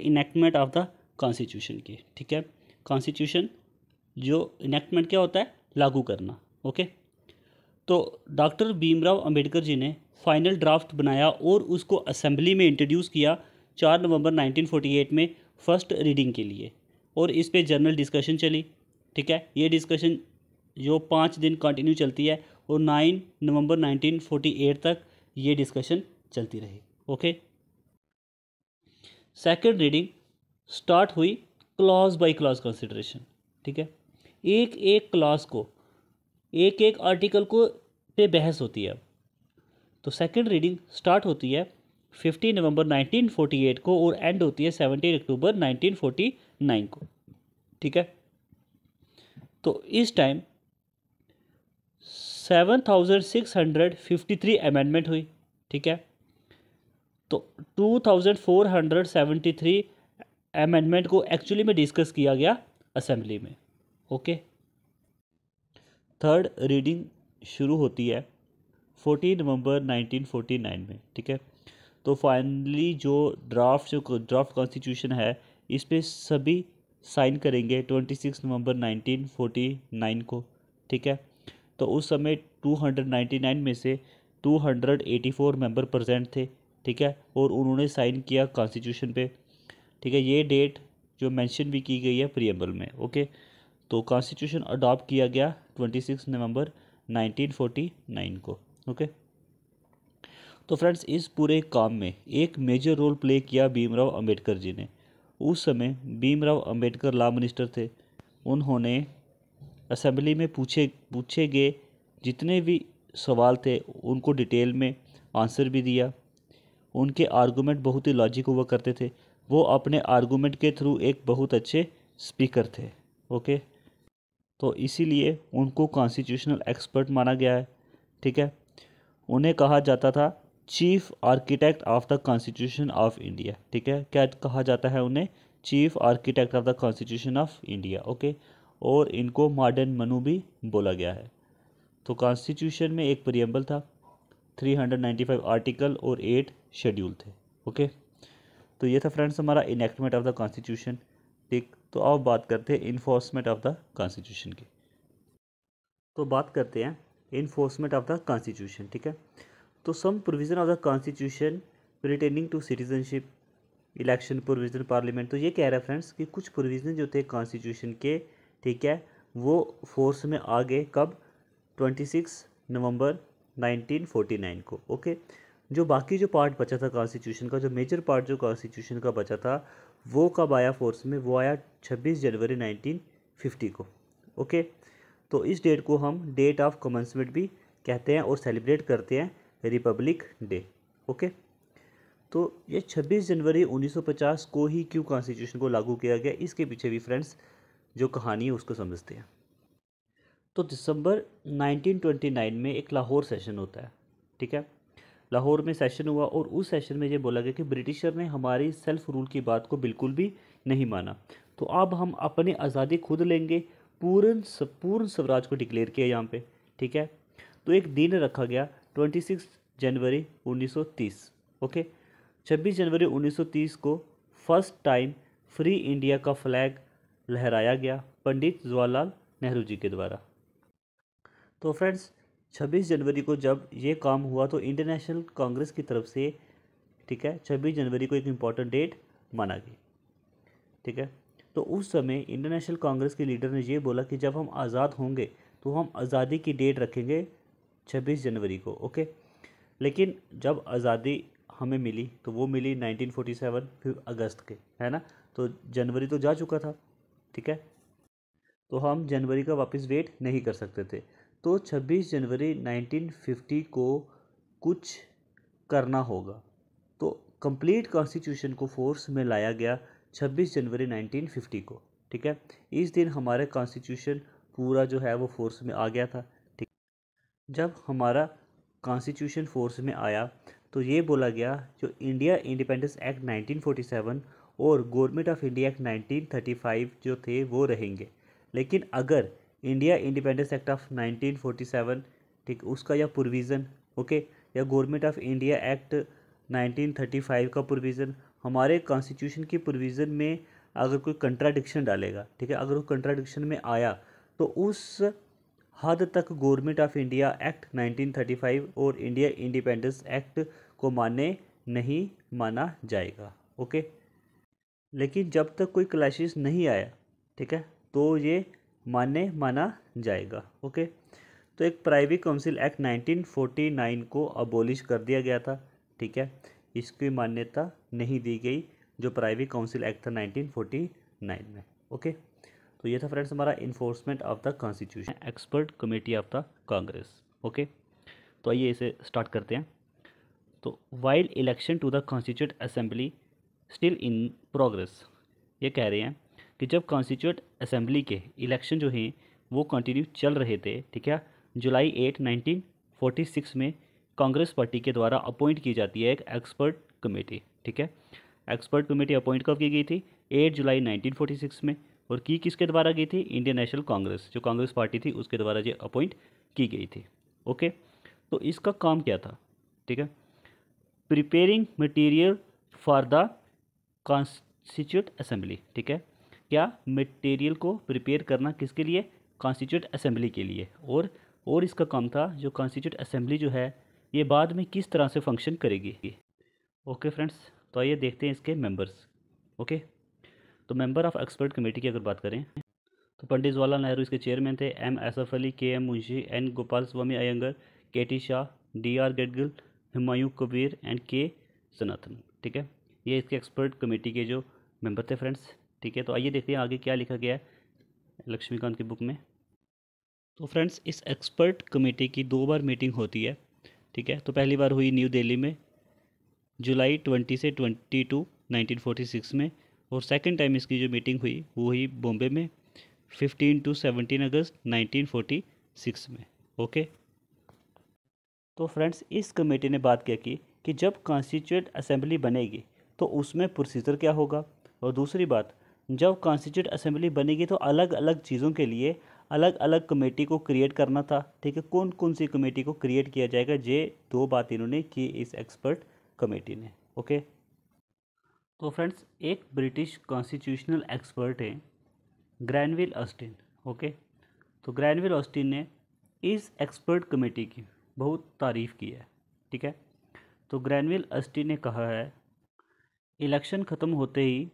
Enactment of the constitution के ठीक है कॉन्स्टिट्यूशन जो इनेक्टमेंट क्या होता है लागू करना ओके तो डॉक्टर भीमराव अंबेडकर जी ने फाइनल ड्राफ्ट बनाया और उसको असेंबली में इंट्रोड्यूस किया चार नवंबर 1948 में फर्स्ट रीडिंग के लिए और इस पे जनरल डिस्कशन चली ठीक है ये डिस्कशन जो पाँच दिन कंटिन्यू चलती है और नाइन नवंबर 1948 तक ये डिस्कशन चलती रही ओके सेकेंड रीडिंग स्टार्ट हुई क्लॉज बाई क्लॉज कंसिडरेशन ठीक है एक एक क्लॉज को एक एक आर्टिकल को पे बहस होती है तो सेकेंड रीडिंग स्टार्ट होती है 15 नवंबर एट को और एंड होती है seventeen October nineteen forty nine को ठीक है तो इस time seven thousand six hundred fifty three amendment हुई ठीक है तो 2473 अमेंडमेंट को एक्चुअली में डिस्कस किया गया असेंबली में ओके थर्ड रीडिंग शुरू होती है 14 नवंबर 1949 में ठीक है तो फाइनली जो ड्राफ्ट जो ड्राफ्ट कॉन्स्टिट्यूशन है इस पर सभी साइन करेंगे 26 नवंबर 1949 को ठीक है तो उस समय 299 में से 284 मेंबर प्रेजेंट थे ठीक है और उन्होंने साइन किया कॉन्स्टिट्यूशन पे ठीक है ये डेट जो मेंशन भी की गई है प्रियम्बल में ओके तो कॉन्स्टिट्यूशन अडॉप्ट किया गया ट्वेंटी नाइनटीन फोर्टी नाइन को ओके तो फ्रेंड्स इस पूरे काम में एक मेजर रोल प्ले किया भीमराव अम्बेडकर जी ने उस समय भीमराव अम्बेडकर लॉ मिनिस्टर थे उन्होंने असेंबली में पूछे पूछे गए जितने भी सवाल थे उनको डिटेल में आंसर भी दिया उनके आर्गूमेंट बहुत ही लॉजिक हुआ करते थे वो अपने आर्गूमेंट के थ्रू एक बहुत अच्छे स्पीकर थे ओके तो इसीलिए उनको कॉन्स्टिट्यूशनल एक्सपर्ट माना गया है ठीक है उन्हें कहा जाता था chief architect of the constitution of India ठीक है क्या कहा जाता है उन्हें chief architect of the constitution of India okay और इनको मॉडर्न मनु भी बोला गया है तो कॉन्स्टिट्यूशन में एक प्रियम्बल था 395 आर्टिकल और एट शेड्यूल थे ओके तो ये था फ्रेंड्स हमारा इनेक्टमेंट ऑफ द कॉन्स्टिट्यूशन ठीक तो अब बात करते हैं इन्फोर्समेंट ऑफ द कॉन्स्टिट्यूशन की तो बात करते हैं इन्फोर्समेंट ऑफ द कॉन्स्टिट्यूशन ठीक है तो some provision of the constitution retaining to citizenship election provision parliament तो ये कह रहा है फ्रेंड्स कि कुछ प्रोविज़न जो थे कॉन्स्टिट्यूशन के ठीक है वो फोर्स में आ गए कब सिक्स नवंबर 1949 को ओके जो बाकी जो पार्ट बचा था कॉन्स्टिट्यूशन का जो मेजर पार्ट जो कॉन्स्टिट्यूशन का बचा था वो कब आया फोर्स में वो आया 26 जनवरी 1950 को ओके तो इस डेट को हम डेट ऑफ कमेंसमेंट भी कहते हैं और सेलिब्रेट करते हैं रिपब्लिक डे ओके तो ये 26 जनवरी 1950 को ही क्यों कॉन्स्टिट्यूशन को लागू किया गया इसके पीछे भी फ्रेंड्स जो कहानी है उसको समझते हैं तो दिसंबर 1929 में एक लाहौर सेशन होता है ठीक है लाहौर में सेशन हुआ और उस सेशन में ये बोला गया कि ब्रिटिशर ने हमारी सेल्फ रूल की बात को बिल्कुल भी नहीं माना तो अब हम अपनी आज़ादी खुद लेंगे पूर्ण पूर्ण स्वराज को डिक्लेयर किया यहाँ पे ठीक है तो एक दिन रखा गया 26 जनवरी 1930 ओके 26 जनवरी 1930 को फर्स्ट टाइम फ्री इंडिया का फ्लैग लहराया गया पंडित जवाहरलाल नेहरू जी के द्वारा तो फ्रेंड्स 26 जनवरी को जब ये काम हुआ तो इंटरनेशनल कांग्रेस की तरफ से ठीक है 26 जनवरी को एक इम्पॉर्टेंट डेट माना गई ठीक है तो उस समय इंटरनेशनल कांग्रेस के लीडर ने ये बोला कि जब हम आज़ाद होंगे तो हम आज़ादी की डेट रखेंगे 26 जनवरी को ओके लेकिन जब आज़ादी हमें मिली तो वो मिली 1947 फिर अगस्त के है ना तो जनवरी तो जा चुका था ठीक है तो हम जनवरी का वापस वेट नहीं कर सकते थे तो 26 जनवरी 1950 को कुछ करना होगा तो कंप्लीट कॉन्स्टिट्यूशन को फोर्स में लाया गया 26 जनवरी 1950 को ठीक है इस दिन हमारे कॉन्स्टिट्यूशन पूरा जो है वो फोर्स में आ गया था ठीक जब हमारा कॉन्स्टिट्यूशन फोर्स में आया तो ये बोला गया जो इंडिया इंडिपेंडेंस एक्ट 1947 और गवर्नमेंट ऑफ इंडिया एक्ट 1935 जो थे वो रहेंगे लेकिन अगर इंडिया इंडिपेंडेंस एक्ट ऑफ 1947 ठीक उसका या प्रोविज़न ओके या गवर्नमेंट ऑफ इंडिया एक्ट 1935 का प्रोविज़न हमारे कॉन्स्टिट्यूशन की प्रोविज़न में अगर कोई कंट्राडिक्शन डालेगा ठीक है अगर वो कंट्राडिक्शन में आया तो उस हद तक गवर्नमेंट ऑफ इंडिया एक्ट 1935 और इंडिया इंडिपेंडेंस एक्ट को मानने नहीं माना जाएगा ओके लेकिन जब तक कोई क्लैश नहीं आया ठीक है तो ये मान्य माना जाएगा ओके तो एक प्राइवी काउंसिल एक्ट 1949 को अबोलिश कर दिया गया था ठीक है इसकी मान्यता नहीं दी गई जो प्राइवी काउंसिल एक्ट था 1949 में ओके तो ये था फ्रेंड्स हमारा enforcement of the constitution expert committee of the Congress okay तो आइए इसे स्टार्ट करते हैं तो while election to the constituent assembly still in progress ये कह रहे हैं कि जब कॉन्स्टिट्यूट असेंबली के इलेक्शन जो हैं वो कंटिन्यू चल रहे थे ठीक है July eight nineteen forty six में कांग्रेस पार्टी के द्वारा अपॉइंट की जाती है एक एक्सपर्ट कमेटी ठीक है एक्सपर्ट कमेटी अपॉइंट कब की गई थी eight July nineteen forty six में और की किसके द्वारा गई थी इंडियन नेशनल कांग्रेस जो कांग्रेस पार्टी थी उसके द्वारा ये अपॉइंट की गई थी ओके तो इसका काम क्या था ठीक है preparing material for the constituent assembly ठीक है क्या मटेरियल को प्रिपेयर करना किसके लिए कॉन्स्टिट्यूट असेंबली के लिए और और इसका काम था जो कॉन्स्टिट्यूट असेंबली जो है ये बाद में किस तरह से फंक्शन करेगी ओके फ्रेंड्स तो आइए देखते हैं इसके मेंबर्स ओके तो मेंबर ऑफ एक्सपर्ट कमेटी की अगर बात करें तो पंडित जवाहरलाल नेहरू इसके चेयरमैन थे M Asaf Ali K M Munshi N Gopalaswami Ayyangar K T Shah D R Gadgil Humayun Kabir and K Santhanam ठीक है ये इसके एक्सपर्ट कमेटी के जो मेंबर थे फ्रेंड्स ठीक है तो आइए देखते हैं आगे क्या लिखा गया है लक्ष्मीकांत की बुक में तो फ्रेंड्स इस एक्सपर्ट कमेटी की दो बार मीटिंग होती है ठीक है तो पहली बार हुई न्यू दिल्ली में जुलाई ट्वेंटी से twenty two nineteen forty six में और सेकेंड टाइम इसकी जो मीटिंग हुई वो हुई बॉम्बे में fifteen to seventeen August nineteen forty six में ओके तो फ्रेंड्स इस कमेटी ने बात क्या की कि जब कॉन्स्टिट्यूट असेंबली बनेगी तो उसमें प्रोसीजर क्या होगा और दूसरी बात जब कॉन्स्टिट्यूट असेंबली बनेगी तो अलग अलग चीज़ों के लिए अलग अलग कमेटी को क्रिएट करना था ठीक है कौन कौन सी कमेटी को क्रिएट किया जाएगा ये दो बात इन्होंने की इस एक्सपर्ट कमेटी ने ओके तो फ्रेंड्स एक ब्रिटिश कॉन्स्टिट्यूशनल एक्सपर्ट हैं ग्रैनविल ऑस्टिन ओके तो ग्रैनविल ऑस्टिन ने इस एक्सपर्ट कमेटी की बहुत तारीफ़ की है ठीक है तो ग्रैनविल ऑस्टिन ने कहा है इलेक्शन ख़त्म होते ही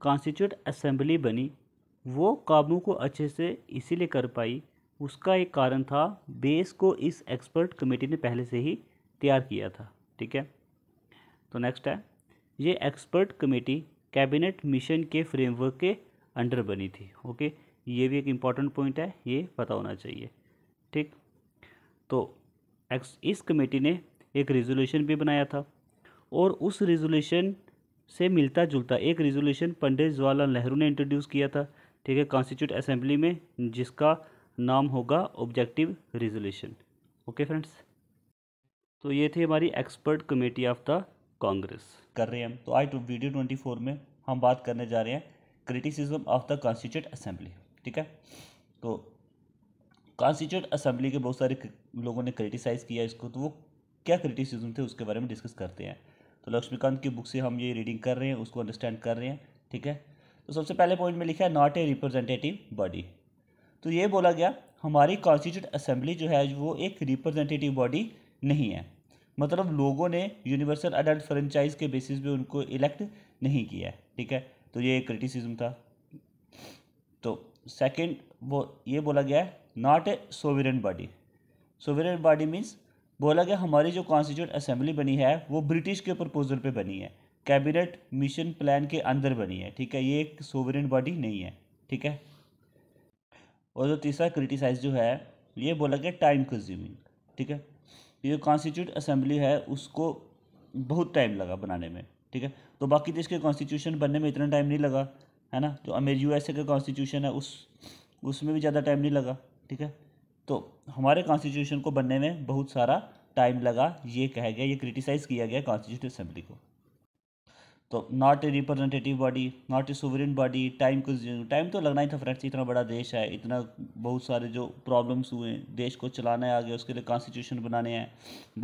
कॉन्स्टिट्यूट असेंबली बनी वो काबू को अच्छे से इसीलिए कर पाई उसका एक कारण था बेस को इस एक्सपर्ट कमेटी ने पहले से ही तैयार किया था ठीक है तो नेक्स्ट है ये एक्सपर्ट कमेटी कैबिनेट मिशन के फ्रेमवर्क के अंडर बनी थी ओके ये भी एक इम्पॉर्टेंट पॉइंट है ये पता होना चाहिए ठीक तो इस कमेटी ने एक रेजोल्यूशन भी बनाया था और उस रेजोल्यूशन से मिलता जुलता एक रेजोल्यूशन पंडित जवाहरलाल नेहरू ने इंट्रोड्यूस किया था ठीक है कॉन्स्टिट्यूट असेंबली में जिसका नाम होगा ऑब्जेक्टिव रेजोल्यूशन ओके फ्रेंड्स तो ये थी हमारी expert committee of the Congress कर रहे हैं हम तो टू वीडियो ट्वेंटी फोर में हम बात करने जा रहे हैं criticism of the constituent assembly ठीक है तो कॉन्स्टिट्यूट असेंबली के बहुत सारे लोगों ने क्रिटिसाइज़ किया इसको तो वो क्या क्रिटिसिज्म थे उसके बारे में डिस्कस करते हैं तो लक्ष्मीकांत की बुक से हम ये रीडिंग कर रहे हैं उसको अंडरस्टैंड कर रहे हैं ठीक है तो सबसे पहले पॉइंट में लिखा है नॉट ए रिप्रेजेंटेटिव बॉडी तो ये बोला गया हमारी कॉन्स्टिट्यूट असेंबली जो है वो एक रिप्रेजेंटेटिव बॉडी नहीं है मतलब लोगों ने यूनिवर्सल अडल्ट फ्रेंचाइज के बेसिस पे उनको इलेक्ट नहीं किया है ठीक है तो ये एक क्रिटिसिज्म था तो सेकंड वो ये बोला गया है not a sovereign body sovereign body means बोला गया हमारी जो कॉन्स्टिट्यूट असेंबली बनी है वो ब्रिटिश के प्रपोजल पे बनी है कैबिनेट मिशन प्लान के अंदर बनी है ठीक है ये एक सोवरेन बॉडी नहीं है ठीक है और जो तीसरा क्रिटिसाइज जो है ये बोला गया टाइम कंज्यूमिंग ठीक है ये जो कॉन्स्टिट्यूट असेंबली है उसको बहुत टाइम लगा बनाने में ठीक है तो बाकी देश के कॉन्स्टिट्यूशन बनने में इतना टाइम नहीं लगा है ना जो अमेर यू का कॉन्स्टिट्यूशन है उस उसमें भी ज़्यादा टाइम नहीं लगा ठीक है तो हमारे कॉन्स्टिट्यूशन को बनने में बहुत सारा टाइम लगा ये कहा गया ये क्रिटिसाइज़ किया गया कॉन्स्टिट्यूट असेंबली को तो not a representative body not a sovereign body time को टाइम तो लगना ही था फ्रेंड्स इतना बड़ा देश है इतना बहुत सारे जो प्रॉब्लम्स हुए देश को चलाना है आगे उसके लिए कॉन्स्टिट्यूशन बनाने हैं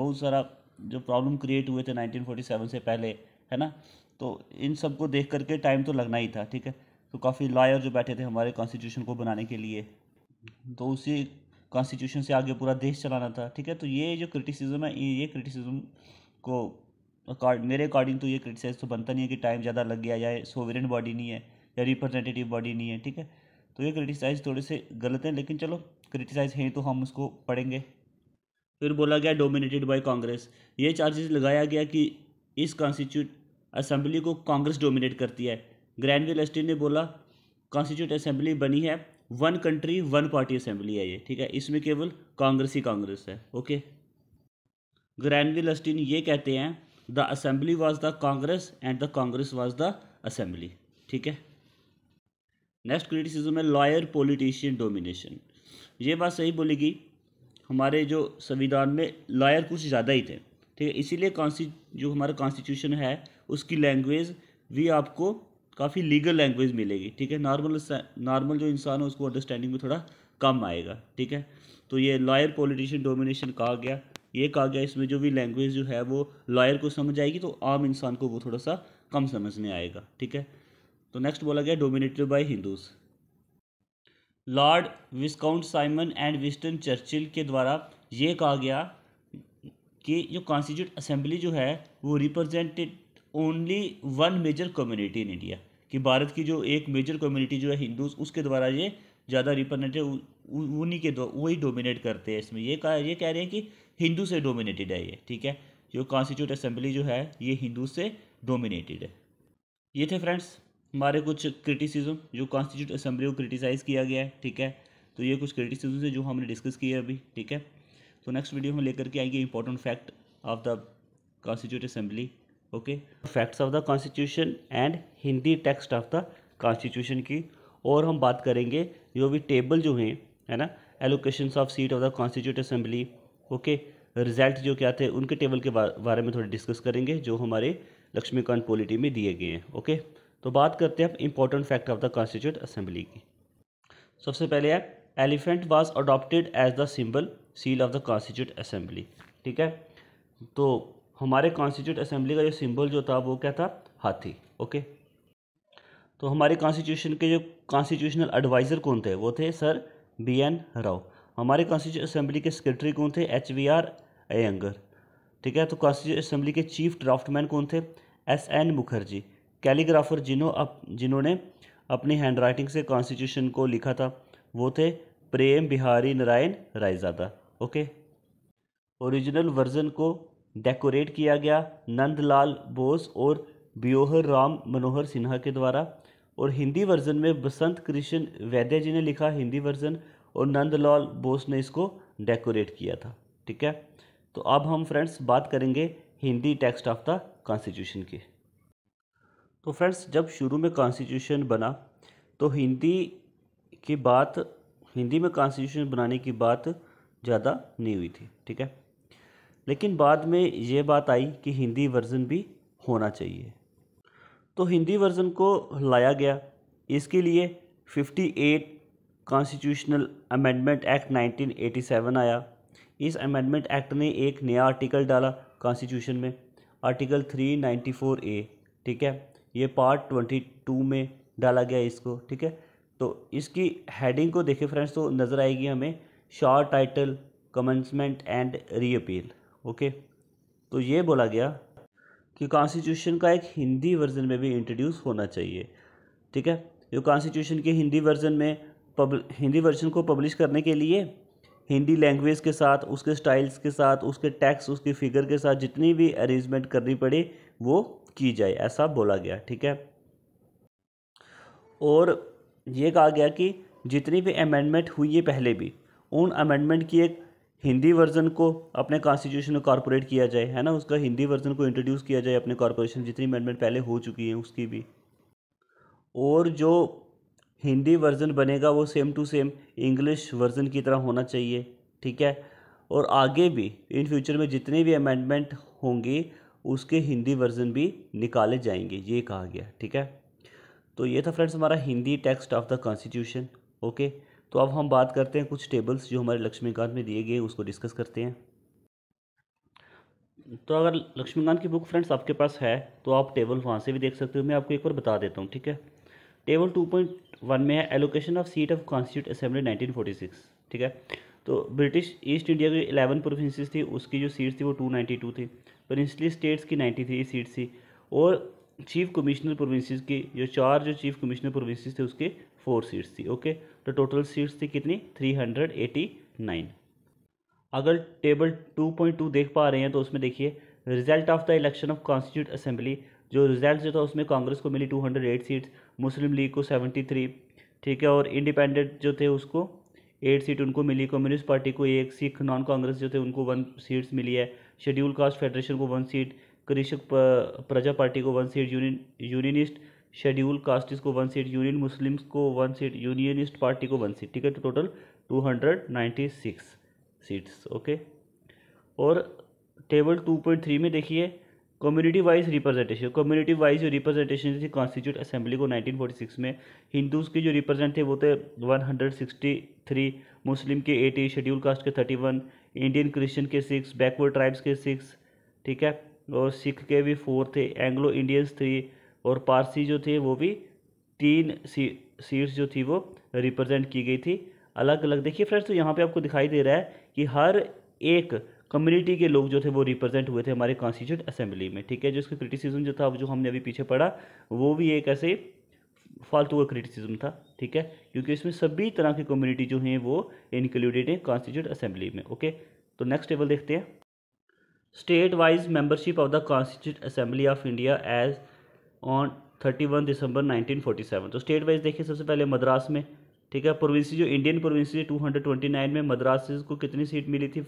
बहुत सारा जो प्रॉब्लम क्रिएट हुए थे नाइनटीन से पहले है ना तो इन सब को देख करके टाइम तो लगना ही था ठीक है तो काफ़ी लॉयर जो बैठे थे हमारे कॉन्स्टिट्यूशन को बनाने के लिए तो उसी कॉन्स्टिट्यूशन से आगे पूरा देश चलाना था ठीक है तो ये जो क्रिटिसिज्म है ये क्रिटिसिज्म को मेरे अकॉर्डिंग तो ये क्रिटिसाइज तो बनता नहीं है कि टाइम ज़्यादा लग गया या सोवरेन बॉडी नहीं है या रिप्रेजेंटेटिव बॉडी नहीं है ठीक है तो ये क्रिटिसाइज थोड़े से गलत हैं लेकिन चलो क्रिटिसाइज हैं तो हम उसको पढ़ेंगे फिर बोला गया डोमिनेटेड बाय कांग्रेस ये चार्जेस लगाया गया कि इस कॉन्स्टिट्यूट असम्बली को कांग्रेस डोमिनेट करती है ग्रैंडविल एस्टिन ने बोला कॉन्स्टिट्यूट असेंबली बनी है one country one party assembly है ये ठीक है इसमें केवल कांग्रेस ही कांग्रेस है ओके ग्रैनविल अस्टिन ये कहते हैं the assembly was the Congress and the Congress was the assembly ठीक है नेक्स्ट क्रिटिसिज्म है लॉयर पॉलिटिशियन डोमिनेशन ये बात सही बोलेगी हमारे जो संविधान में लॉयर कुछ ज़्यादा ही थे ठीक है इसीलिए जो हमारा कॉन्स्टिट्यूशन है उसकी लैंग्वेज भी आपको काफ़ी लीगल लैंग्वेज मिलेगी ठीक है नॉर्मल नॉर्मल जो इंसान है उसको अंडरस्टैंडिंग में थोड़ा कम आएगा ठीक है तो ये लॉयर पॉलिटिशियन डोमिनेशन कहा गया ये कहा गया इसमें जो भी लैंग्वेज जो है वो लॉयर को समझ आएगी तो आम इंसान को वो थोड़ा सा कम समझ में आएगा ठीक है तो नेक्स्ट बोला गया dominated by Hindus Lord Viscount Simon and Winston Churchill के द्वारा ये कहा गया कि जो कॉन्स्टिट्यूट असेंबली जो है वो represented only one major community in India कि भारत की जो एक मेजर कम्युनिटी जो है हिंदूज उसके द्वारा ये ज़्यादा रिप्रेजेंटेड उन्हीं के वही डोमिनेट करते हैं इसमें ये कहा ये कह रहे हैं कि हिंदू से डोमिनेटेड है ये ठीक है जो कॉन्स्टिट्यूट असेंबली जो है ये हिंदू से डोमिनेटेड है ये थे फ्रेंड्स हमारे कुछ क्रिटिसिज्म जो कॉन्स्टिट्यूट असेंबली को क्रिटिसाइज़ किया गया है ठीक है तो ये कुछ क्रिटिसिज्म है जो हमने डिस्कस किए अभी ठीक है तो नेक्स्ट वीडियो में लेकर के आएंगे important fact of the constituent assembly okay facts of the constitution and Hindi text of the constitution की और हम बात करेंगे जो भी टेबल जो हैं है ना allocation of seat of the constituent assembly okay result जो क्या थे उनके टेबल के बारे में थोड़े डिस्कस करेंगे जो हमारे लक्ष्मीकांत पोलिटी में दिए गए हैं ओके तो बात करते हैं अब important fact of the constituent assembly की सबसे पहले है elephant was adopted as the symbol seal of the constituent assembly ठीक है तो हमारे कॉन्स्टिट्यूट असेंबली का जो सिंबल जो था वो क्या था हाथी ओके तो हमारे कॉन्स्टिट्यूशन के जो कॉन्स्टिट्यूशनल एडवाइज़र कौन थे वो थे सर बी एन राव हमारे कॉन्स्टिट्यूट असेंबली के सेक्रेटरी कौन थे एच वी आर अयंगर ठीक है तो कॉन्स्टिट्यूट असेंबली के चीफ ड्राफ्टमैन कौन थे एस एन मुखर्जी कैलीग्राफर जिन्हों अप जिन्होंने अपनी हैंड राइटिंग से कॉन्स्टिट्यूशन को लिखा था वो थे Prem Behari Narain Raizada okay original version को डेकोरेट किया गया नंदलाल बोस और ब्योहर राम मनोहर सिन्हा के द्वारा और हिंदी वर्जन में बसंत कृष्ण वैद्य जी ने लिखा हिंदी वर्जन और नंदलाल बोस ने इसको डेकोरेट किया था ठीक है तो अब हम फ्रेंड्स बात करेंगे Hindi text of the constitution की तो फ्रेंड्स जब शुरू में कॉन्स्टिट्यूशन बना तो हिंदी की बात हिंदी में कॉन्स्टिट्यूशन बनाने की बात ज़्यादा नहीं हुई थी ठीक है लेकिन बाद में ये बात आई कि हिंदी वर्ज़न भी होना चाहिए तो हिंदी वर्ज़न को लाया गया इसके लिए 58 कॉन्स्टिट्यूशनल अमेंडमेंट एक्ट 1987 आया इस अमेंडमेंट एक्ट ने एक नया आर्टिकल डाला कॉन्स्टिट्यूशन में आर्टिकल 394 ए ठीक है ये पार्ट 22 में डाला गया इसको ठीक है तो इसकी हेडिंग को देखें फ्रेंड्स तो नज़र आएगी हमें short title commencement and repeal okay तो ये बोला गया कि कॉन्स्टिट्यूशन का एक हिंदी वर्जन में भी इंट्रोड्यूस होना चाहिए ठीक है जो कॉन्स्टिट्यूशन के हिंदी वर्जन में पब हिंदी वर्जन को पब्लिश करने के लिए हिंदी लैंग्वेज के साथ उसके स्टाइल्स के साथ उसके टैक्स उसकी फिगर के साथ जितनी भी अरेंजमेंट करनी पड़े वो की जाए ऐसा बोला गया ठीक है और ये कहा गया कि जितनी भी अमेंडमेंट हुई है पहले भी उन अमेंडमेंट की एक हिंदी वर्जन को अपने कॉन्स्टिट्यूशन में कॉरपोरेट किया जाए है ना उसका हिंदी वर्जन को इंट्रोड्यूस किया जाए अपने कॉरपोरेशन जितनी अमेंडमेंट पहले हो चुकी हैं उसकी भी और जो हिंदी वर्जन बनेगा वो same to same English version की तरह होना चाहिए ठीक है और आगे भी इन फ्यूचर में जितने भी अमेंडमेंट होंगी उसके हिंदी वर्जन भी निकाले जाएंगे ये कहा गया ठीक है तो ये था फ्रेंड्स हमारा Hindi text of the constitution okay तो अब हम बात करते हैं कुछ टेबल्स जो हमारे लक्ष्मीकांत में दिए गए उसको डिस्कस करते हैं तो अगर लक्ष्मीकांत की बुक फ्रेंड्स आपके पास है तो आप टेबल वहाँ से भी देख सकते हो मैं आपको एक बार बता देता हूँ ठीक है टेबल टू पॉइंट वन में है allocation of seat of constituent assembly six ठीक है तो ब्रिटिश ईस्ट इंडिया की इलेवन प्रोविंसेस थी उसकी जो सीट्स थी वो टू टू थी प्रिंसली स्टेट्स की नाइन्टी थ्री सीट्स थी और चीफ कमिश्नर प्रोविंसेस की जो चार जो चीफ कमिश्नर प्रोविंसेस थे उसके फोर सीट्स थी ओके तो टोटल सीट्स थी कितनी थ्री हंड्रेड एटी नाइन अगर टेबल टू पॉइंट टू देख पा रहे हैं तो उसमें देखिए result of the election of constituent assembly जो रिजल्ट जो था उसमें कांग्रेस को मिली two hundred eight seats Muslim League को सेवेंटी थ्री ठीक है और इंडिपेंडेंट जो थे उसको एट सीट उनको मिली कम्युनिस्ट पार्टी को एक सिख नॉन कांग्रेस जो थे उनको वन सीट्स मिली है शेड्यूल कास्ट फेडरेशन को one seat Krishak Praja party को one seat union unionist schedule caste को वन सीट यूनियन मुस्लिम्स को वन सीट यूनियनिस्ट पार्टी को वन सीट ठीक है तो total two hundred ninety six seats okay और टेबल टू पॉइंट थ्री में देखिए community wise representation community wise जो रिप्रेजेंटेशन थी कॉन्स्टिट्यूट असेंबली को नाइनटीन फोर्टी सिक्स में हिंदूज के जो रिप्रेजेंट थे वो थे one hundred sixty three Muslim के एटी शेड्यूल कास्ट के थर्टी वन इंडियन क्रिश्चियन के सिक्स बैकवर्ड ट्राइब्स के सिक्स ठीक है और सिख के भी फोर थे एंग्लो इंडियंस थ्री और पारसी जो थे वो भी तीन सी सीट्स जो थी वो रिप्रेजेंट की गई थी अलग अलग देखिए फ्रेंड्स तो यहाँ पे आपको दिखाई दे रहा है कि हर एक कम्युनिटी के लोग जो थे वो रिप्रेजेंट हुए थे हमारे कॉन्स्टिट्यूट असेंबली में ठीक है जो इसका क्रिटिसिज्म जो था जो हमने अभी पीछे पढ़ा वो भी एक ऐसे फालतू का क्रिटिसिज्म था ठीक है क्योंकि इसमें सभी तरह की कम्युनिटी जो हैं वो इंक्लूडेड हैं कॉन्स्टिट्यूट असेंबली में ओके तो नेक्स्ट टेबल देखते हैं state wise membership of the constituent assembly of India as on 31 December 1947 तो स्टेट वाइज देखिए सबसे पहले मद्रास में ठीक है प्रोविंसी जो Indian provinces two hundred twenty nine में मद्रास को कितनी सीट मिली थी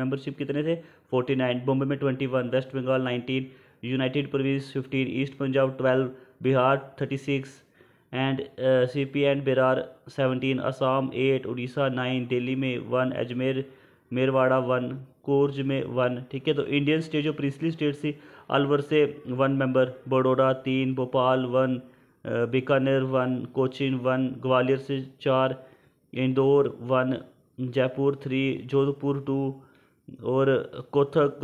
मेंबरशिप कितने थे फोर्टी नाइन बॉम्बे में twenty one West Bengal nineteen United Province fifteen East Punjab twelve Bihar thirty six and C P and Berar seventeen Assam eight Orissa nine Delhi में वन अजमेर मेरवाड़ा वन कोर्ज में वन ठीक है तो इंडियन स्टेट जो प्रिंसली स्टेट थी अलवर से वन मेंबर बड़ोड़ा तीन Bhopal one Bikaner one Cochin one Gwalior से चार Indore one Jaipur three Jodhpur two और कोथक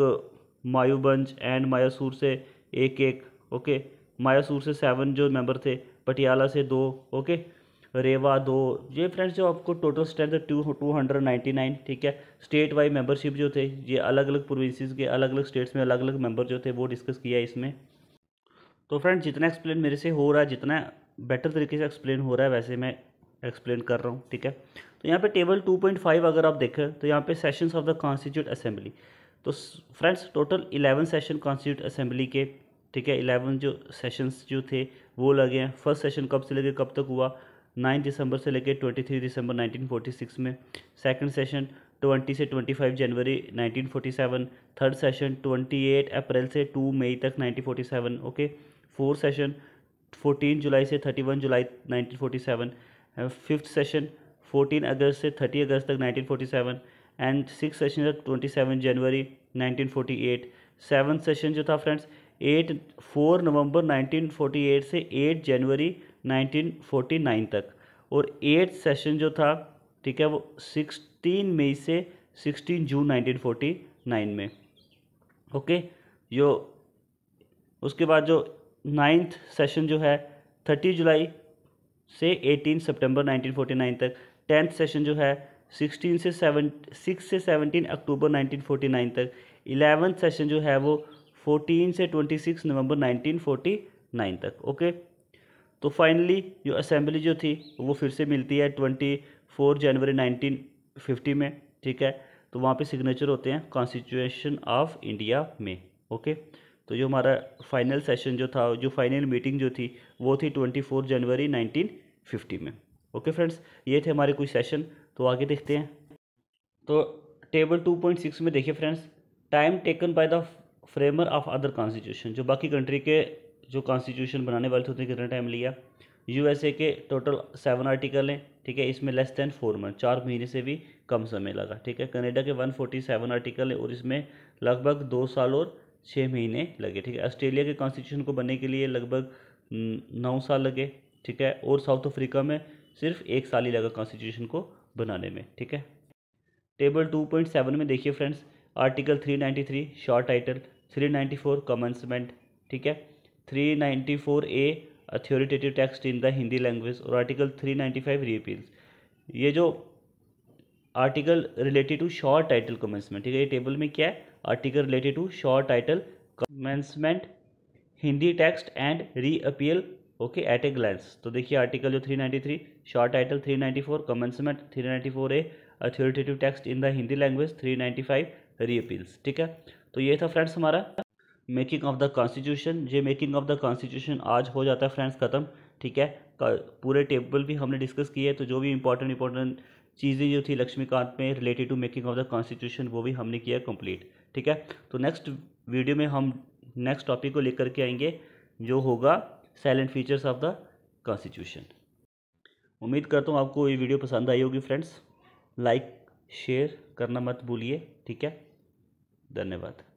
मायूबंज एंड मायासूर से एक एक ओके मायासूर से सेवन जो मेंबर थे पटियाला से दो ओके रेवा दो ये फ्रेंड्स जो आपको टोटल स्ट्रेंथ है two two hundred ninety nine ठीक है स्टेट वाइज मेंबरशिप जो थे ये अलग अलग प्रोविंसेस के अलग अलग स्टेट्स में अलग अलग मेंबर जो थे वो डिस्कस किया इसमें तो फ्रेंड्स जितना एक्सप्लेन मेरे से हो रहा है जितना बेटर तरीके से एक्सप्लेन हो रहा है वैसे मैं एक्सप्लेन कर रहा हूँ ठीक है तो यहाँ पर टेबल फाइव अगर आप देखें तो यहाँ पर sessions of the constituent assembly तो friends total eleven session constituent assembly के ठीक है इलेवन जो सेशंस जो थे वो लगे हैं फर्स्ट सेशन कब से लगे कब तक हुआ नाइन दिसंबर से लेकर ट्वेंटी थ्री दिसंबर नाइनटीन फोर्टी सिक्स में सेकेंड सेशन ट्वेंटी से ट्वेंटी फाइव जनवरी nineteen forty seven third session twenty eight अप्रैल से टू मई तक nineteen forty seven okay fourth session fourteen जुलाई से थर्टी वन जुलाई nineteen forty seven fifth session fourteen अगस्त से थर्टी अगस्त तक nineteen forty seven and six session twenty seven जनवरी nineteen forty eight seven session जो था friends at four November nineteen forty eight से एट जनवरी 1949 तक और एट सेशन जो था ठीक है वो 16 मई से 16 जून 1949 में ओके जो उसके बाद जो नाइन्थ सेशन जो है 30 जुलाई से 18 सितंबर 1949 तक टेंथ सेशन जो है 16 से 7 सिक्स से 17 अक्टूबर 1949 तक इलेवेंथ सेशन जो है वो 14 से 26 नवंबर 1949 तक ओके okay? तो फाइनली जो असेंबली जो थी वो फिर से मिलती है twenty four January nineteen fifty में ठीक है तो वहाँ पे सिग्नेचर होते हैं कॉन्स्टिट्यूशन ऑफ इंडिया में ओके तो जो हमारा फाइनल सेशन जो था जो फाइनल मीटिंग जो थी वो थी twenty four January nineteen fifty में ओके फ्रेंड्स ये थे हमारे कुछ सेशन तो आगे देखते हैं तो टेबल टू पॉइंट सिक्स में देखिए friends time taken by the framer of other constitution जो बाकी कंट्री के जो कॉन्स्टिट्यूशन बनाने वाले थे उसने कितना टाइम लिया यूएसए के टोटल सेवन आर्टिकल हैं ठीक है इसमें लेस दैन फोर मंथ चार महीने से भी कम समय लगा ठीक है कनाडा के वन फोर्टी सेवन आर्टिकल हैं और इसमें लगभग दो साल और छः महीने लगे ठीक है ऑस्ट्रेलिया के कॉन्स्टिट्यूशन को बनने के लिए लगभग नौ साल लगे ठीक है और साउथ अफ्रीका में सिर्फ एक साल ही लगा कॉन्स्टिट्यूशन को बनाने में ठीक है टेबल टू पॉइंट सेवन में देखिए friends article three ninety three short title three ninety four commencement ठीक है three four a authoritative text in the Hindi language और आर्टिकल थ्री री रीअपील्स ये जो article related to short title commencement ठीक है ये टेबल में क्या है article related to short title commencement Hindi text and repeal okay at a glance तो देखिए आर्टिकल जो 393 short title four commencement four a authoritative text in the Hindi language 395 appeals ठीक है तो ये था फ्रेंड्स हमारा मेकिंग ऑफ द कॉन्स्टिट्यूशन ये मेकिंग ऑफ द कॉन्स्टिट्यूशन आज हो जाता है फ्रेंड्स ख़त्म ठीक है पूरे टेबल भी हमने डिस्कस किए तो जो भी इंपॉर्टेंट इंपॉर्टेंट चीज़ें जो थी लक्ष्मीकांत में related to making of the constitution वो भी हमने किया कंप्लीट ठीक है तो नेक्स्ट वीडियो में हम नेक्स्ट टॉपिक को लेकर के आएंगे जो होगा salient features of the constitution उम्मीद करता हूँ आपको ये वीडियो पसंद आई होगी फ्रेंड्स लाइक शेयर करना मत भूलिए ठीक है धन्यवाद